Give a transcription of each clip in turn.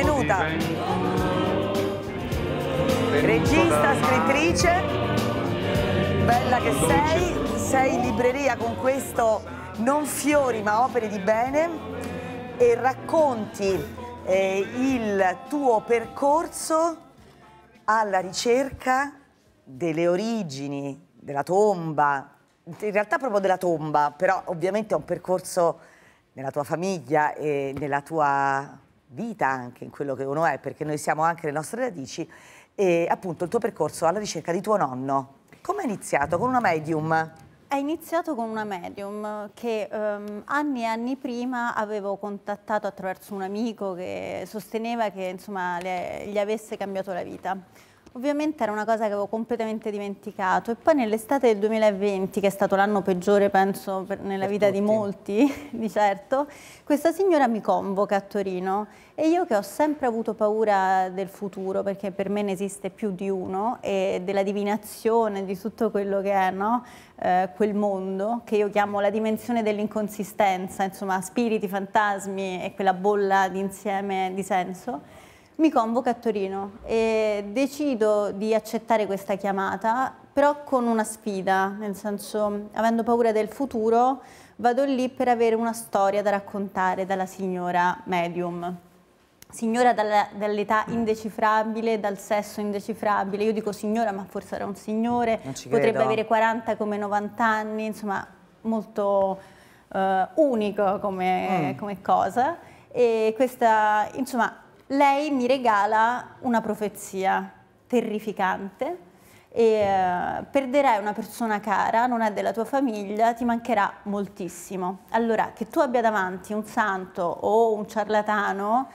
benvenuta. Regista, scrittrice, bella che sei, sei in libreria con questo Non fiori ma opere di bene e racconti eh, il tuo percorso alla ricerca delle origini, della tomba, in realtà proprio della tomba, però ovviamente è un percorso nella tua famiglia e nella tua vita anche in quello che uno è, perché noi siamo anche le nostre radici, e appunto il tuo percorso alla ricerca di tuo nonno. Come è iniziato? Con una medium? È iniziato con una medium che um, anni e anni prima avevo contattato attraverso un amico che sosteneva che insomma, le, gli avesse cambiato la vita. Ovviamente era una cosa che avevo completamente dimenticato e poi nell'estate del 2020, che è stato l'anno peggiore penso per, nella per vita tutti. di molti, di certo, questa signora mi convoca a Torino e io che ho sempre avuto paura del futuro, perché per me ne esiste più di uno, e della divinazione, di tutto quello che è no? eh, quel mondo, che io chiamo la dimensione dell'inconsistenza, insomma spiriti, fantasmi e quella bolla di insieme di senso mi convoca a Torino e decido di accettare questa chiamata, però con una sfida, nel senso, avendo paura del futuro, vado lì per avere una storia da raccontare dalla signora medium. Signora dall'età mm. indecifrabile, dal sesso indecifrabile, io dico signora ma forse era un signore, potrebbe avere 40 come 90 anni, insomma molto eh, unico come, mm. come cosa. E questa, insomma, lei mi regala una profezia terrificante e eh, perderai una persona cara, non è della tua famiglia, ti mancherà moltissimo. Allora, che tu abbia davanti un santo o un ciarlatano...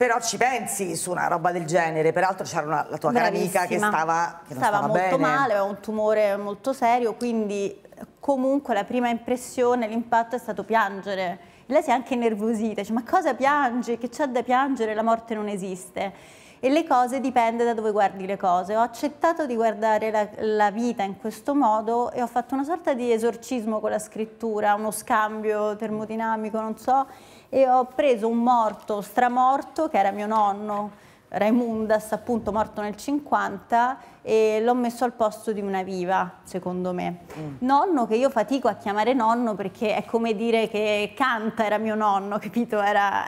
Però ci pensi su una roba del genere, peraltro c'era una, la tua cara amica che stava, che stava, stava molto bene. male, aveva un tumore molto serio, quindi comunque la prima impressione, l'impatto è stato piangere lei si è anche nervosita, dice ma cosa piangi, che c'è da piangere, la morte non esiste. E le cose dipende da dove guardi le cose. Ho accettato di guardare la, la vita in questo modo e ho fatto una sorta di esorcismo con la scrittura, uno scambio termodinamico, non so, e ho preso un morto, stramorto, che era mio nonno, Raimundas, appunto morto nel 50, e l'ho messo al posto di una viva, secondo me. Mm. Nonno che io fatico a chiamare nonno perché è come dire che canta era mio nonno, capito? Era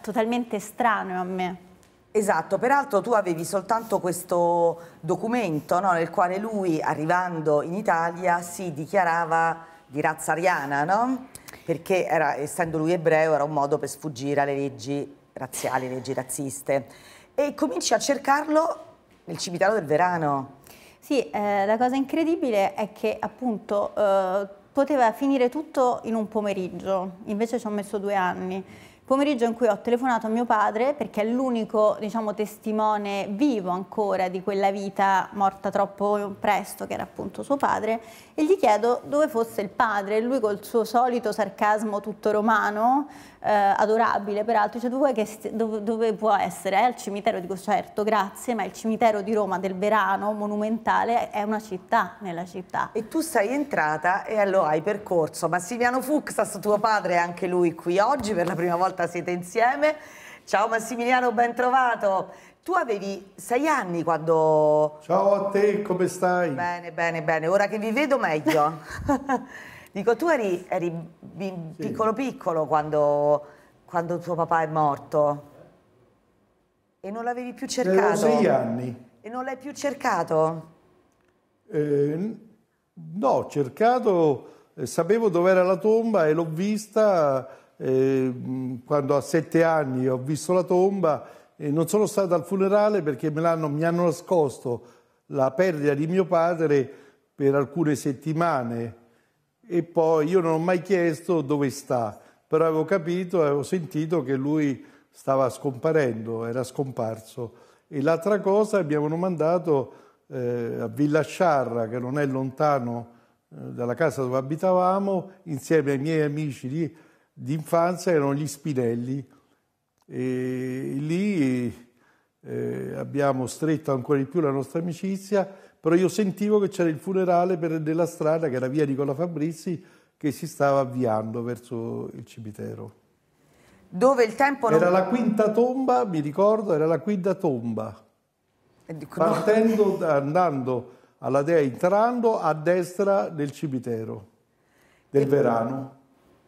totalmente estraneo a me. Esatto, peraltro tu avevi soltanto questo documento no, nel quale lui, arrivando in Italia, si dichiarava di razza ariana, no? Perché era, essendo lui ebreo era un modo per sfuggire alle leggi razziali, alle leggi razziste e cominci a cercarlo nel cimitero del Verano. Sì, eh, la cosa incredibile è che appunto eh, poteva finire tutto in un pomeriggio, invece ci ho messo due anni pomeriggio in cui ho telefonato a mio padre perché è l'unico diciamo, testimone vivo ancora di quella vita morta troppo presto che era appunto suo padre e gli chiedo dove fosse il padre e lui col suo solito sarcasmo tutto romano eh, adorabile peraltro dice dove, dove, dove, può essere? È eh, al cimitero dico certo grazie ma il cimitero di Roma del Verano monumentale è una città nella città e tu sei entrata e lo allora hai percorso Massimiliano Fuchs tuo padre è anche lui qui oggi per la prima volta volta siete insieme. Ciao Massimiliano, ben trovato. Tu avevi sei anni quando... Ciao a te, come stai? Bene, bene, bene. Ora che vi vedo meglio. Dico, tu eri, eri sì. piccolo piccolo quando, quando, tuo papà è morto e non l'avevi più cercato. Avevo sei anni. E non l'hai più cercato? Eh, no, cercato, eh, sapevo dove era la tomba e l'ho vista Ehm, quando a sette anni ho visto la tomba, e non sono stato al funerale perché hanno, mi hanno nascosto la perdita di mio padre per alcune settimane e poi io non ho mai chiesto dove sta, però avevo capito, avevo sentito che lui stava scomparendo, era scomparso. E l'altra cosa, abbiamo mandato eh, a Villa Sciarra, che non è lontano eh, dalla casa dove abitavamo, insieme ai miei amici di di infanzia erano gli Spinelli e lì eh, abbiamo stretto ancora di più la nostra amicizia, però io sentivo che c'era il funerale per, della strada, che era via Nicola Fabrizi, che si stava avviando verso il cimitero. Dove il tempo non... Era la quinta tomba, mi ricordo, era la quinta tomba. Dico, Partendo, no. andando alla dea, entrando a destra del cimitero, del che verano.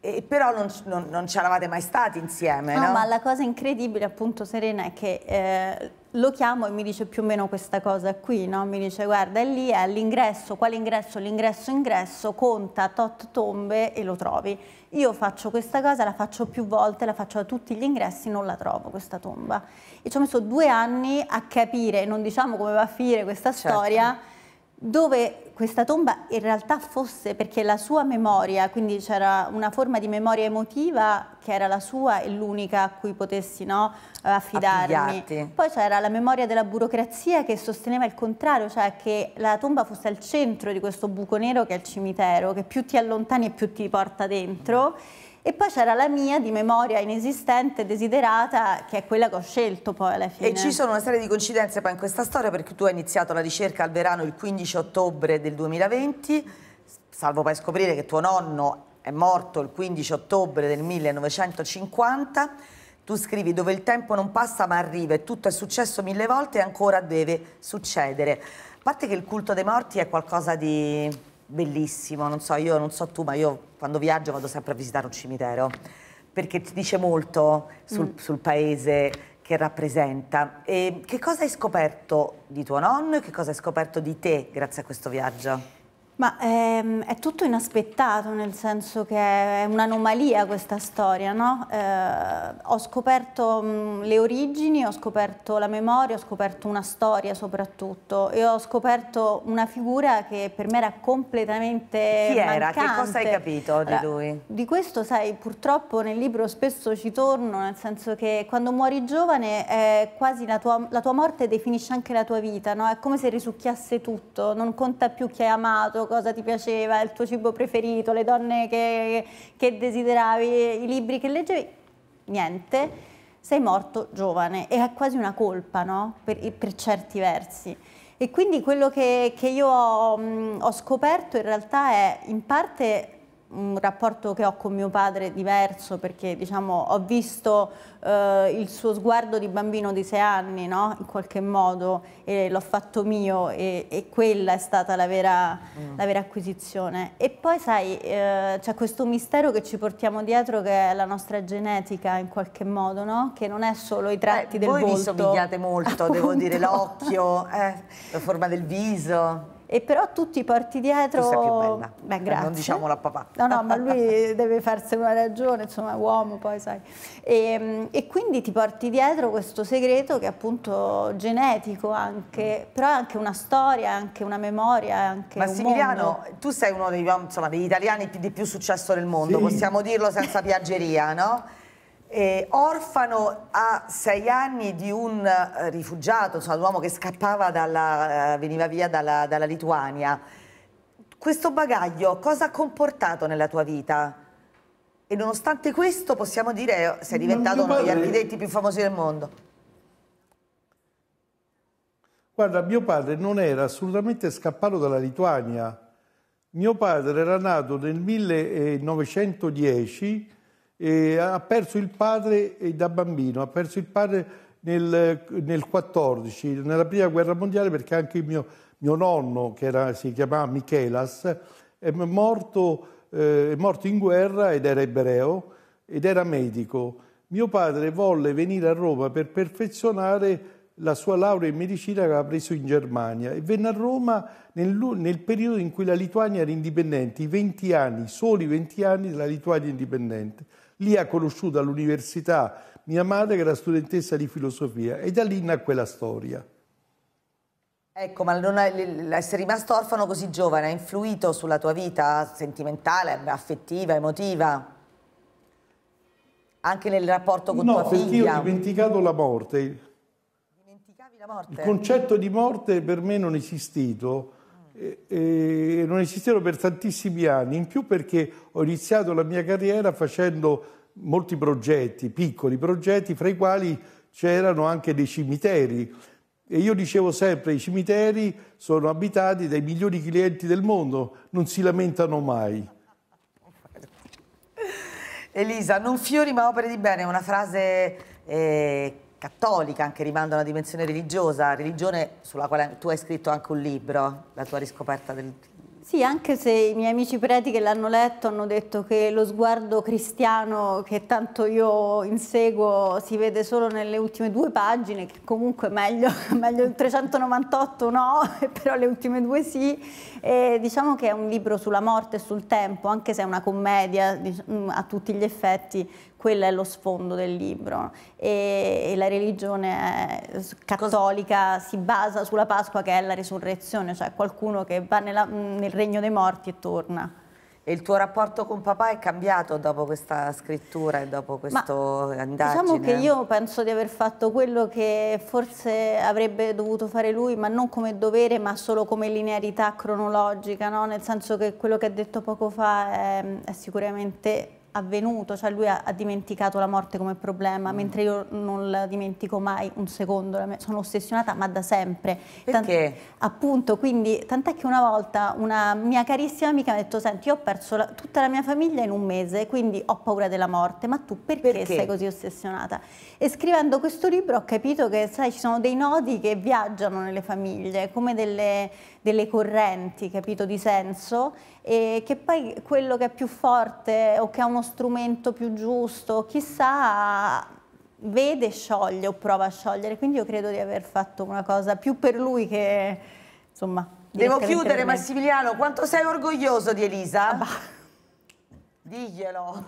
E però non, non, non c'eravate mai stati insieme, no, no? ma la cosa incredibile appunto Serena è che eh, lo chiamo e mi dice più o meno questa cosa qui, no? Mi dice guarda è lì, è all'ingresso, quale ingresso? L'ingresso ingresso, conta tot tombe e lo trovi. Io faccio questa cosa, la faccio più volte, la faccio a tutti gli ingressi, non la trovo questa tomba. E ci ho messo due anni a capire, non diciamo come va a finire questa certo. storia, dove questa tomba in realtà fosse perché la sua memoria, quindi c'era una forma di memoria emotiva che era la sua e l'unica a cui potessi no, eh, affidarmi. Appigliarti. Poi c'era la memoria della burocrazia che sosteneva il contrario, cioè che la tomba fosse al centro di questo buco nero che è il cimitero, che più ti allontani e più ti porta dentro. E poi c'era la mia di memoria inesistente, desiderata, che è quella che ho scelto poi alla fine. E ci sono una serie di coincidenze poi in questa storia perché tu hai iniziato la ricerca al verano il 15 ottobre del 2020, salvo poi scoprire che tuo nonno è morto il 15 ottobre del 1950. Tu scrivi dove il tempo non passa ma arriva e tutto è successo mille volte e ancora deve succedere. A parte che il culto dei morti è qualcosa di bellissimo, non so, io non so tu, ma io quando viaggio vado sempre a visitare un cimitero, perché ti dice molto sul, mm. sul paese che rappresenta. E che cosa hai scoperto di tuo nonno e che cosa hai scoperto di te grazie a questo viaggio? Ma ehm, è tutto inaspettato, nel senso che è un'anomalia questa storia, no? Eh, ho scoperto mh, le origini, ho scoperto la memoria, ho scoperto una storia soprattutto e ho scoperto una figura che per me era completamente Chi era? Mancante. Che cosa hai capito di lui? di questo, sai, purtroppo nel libro spesso ci torno, nel senso che quando muori giovane eh, quasi la tua, la tua morte definisce anche la tua vita, no? È come se risucchiasse tutto, non conta più chi hai amato, cosa ti piaceva, il tuo cibo preferito, le donne che, che desideravi, i libri che leggevi, niente. Sei morto giovane e è quasi una colpa, no? per, per certi versi. E quindi quello che, che io ho, mh, ho scoperto in realtà è in parte un rapporto che ho con mio padre diverso perché diciamo, ho visto eh, il suo sguardo di bambino di sei anni no? in qualche modo e l'ho fatto mio e, e, quella è stata la vera, mm. la vera acquisizione. E poi sai eh, c'è questo mistero che ci portiamo dietro che è la nostra genetica in qualche modo, no? che non è solo i tratti eh, del voi volto. Voi vi somigliate molto, Appunto. devo dire, l'occhio, eh, la forma del viso e però tu ti porti dietro... Tu più bella, Beh, eh, non diciamolo a papà. No, no, ma lui deve farsi una ragione, insomma, uomo poi, sai. E, ehm, e quindi ti porti dietro questo segreto che è appunto genetico anche, mm. però è anche una storia, anche una memoria, anche Massimiliano, un tu sei uno dei, insomma, degli italiani di più successo del mondo, sì. possiamo dirlo senza piaggeria, no? Eh, orfano a sei anni di un eh, rifugiato, insomma, un uomo che scappava dalla, eh, veniva via dalla, dalla Lituania. Questo bagaglio cosa ha comportato nella tua vita? E nonostante questo possiamo dire eh, sei diventato uno degli architetti più famosi del mondo. Guarda, mio padre non era assolutamente scappato dalla Lituania. Mio padre era nato nel 1910 eh, ha perso il padre da bambino, ha perso il padre nel, 1914, nella prima guerra mondiale, perché anche mio, mio nonno, che era, si chiamava Michelas, è morto, eh, è morto in guerra ed era ebreo ed era medico. Mio padre volle venire a Roma per perfezionare la sua laurea in medicina che aveva preso in Germania e venne a Roma nel, nel, periodo in cui la Lituania era indipendente, i 20 anni, soli 20 anni della Lituania indipendente. Lì ha conosciuto all'università mia madre che era studentessa di filosofia e da lì nacque la storia. Ecco, ma essere rimasto orfano così giovane ha influito sulla tua vita sentimentale, affettiva, emotiva? Anche nel rapporto con no, tua figlia? No, perché io ho dimenticato la morte. Dimenticavi la morte? Il concetto di morte per me non è esistito e, e non esistevano per tantissimi anni, in più perché ho iniziato la mia carriera facendo molti progetti, piccoli progetti, fra i quali c'erano anche dei cimiteri. E io dicevo sempre, i cimiteri sono abitati dai migliori clienti del mondo, non si lamentano mai. Elisa, non fiori ma opere di bene, è una frase eh, cattolica, anche rimanda a una dimensione religiosa, religione sulla quale tu hai scritto anche un libro, la tua riscoperta del... Sì, anche se i miei amici preti che l'hanno letto hanno detto che lo sguardo cristiano che tanto io inseguo si vede solo nelle ultime due pagine, che comunque meglio, meglio il 398 no, però le ultime due sì. E diciamo che è un libro sulla morte e sul tempo, anche se è una commedia mm, a tutti gli effetti, quello è lo sfondo del libro e, e la religione cattolica si basa sulla Pasqua che è la risurrezione, cioè qualcuno che va nella, nel regno dei morti e torna. E il tuo rapporto con papà è cambiato dopo questa scrittura e dopo questo Ma, Diciamo che io penso di aver fatto quello che forse avrebbe dovuto fare lui, ma non come dovere, ma solo come linearità cronologica, no? nel senso che quello che ha detto poco fa è, è sicuramente avvenuto, cioè lui ha, ha, dimenticato la morte come problema, mm. mentre io non la dimentico mai un secondo, sono ossessionata ma da sempre. Perché? Tant appunto, quindi tant'è che una volta una mia carissima amica mi ha detto senti io ho perso la tutta la mia famiglia in un mese, quindi ho paura della morte, ma tu perché, perché, sei così ossessionata? E scrivendo questo libro ho capito che sai ci sono dei nodi che viaggiano nelle famiglie, come delle, delle correnti, capito, di senso, e che poi quello che è più forte o che ha uno uno strumento più giusto, chissà vede, scioglie o prova a sciogliere, quindi io credo di aver fatto una cosa più per lui che insomma... Devo chiudere Massimiliano, quanto sei orgoglioso di Elisa? Ah, Diglielo.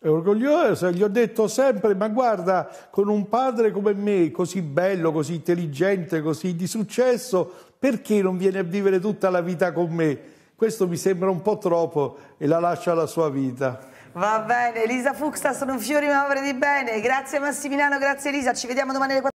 È orgoglioso, gli ho detto sempre, ma guarda, con un padre come me, così bello, così intelligente, così di successo, perché non viene a vivere tutta la vita con me? Questo mi sembra un po' troppo e la lascia alla sua vita. Va bene, Elisa Fuxta sono un fiore, ma opere di bene. Grazie Massimiliano, grazie Elisa, ci vediamo domani alle 4.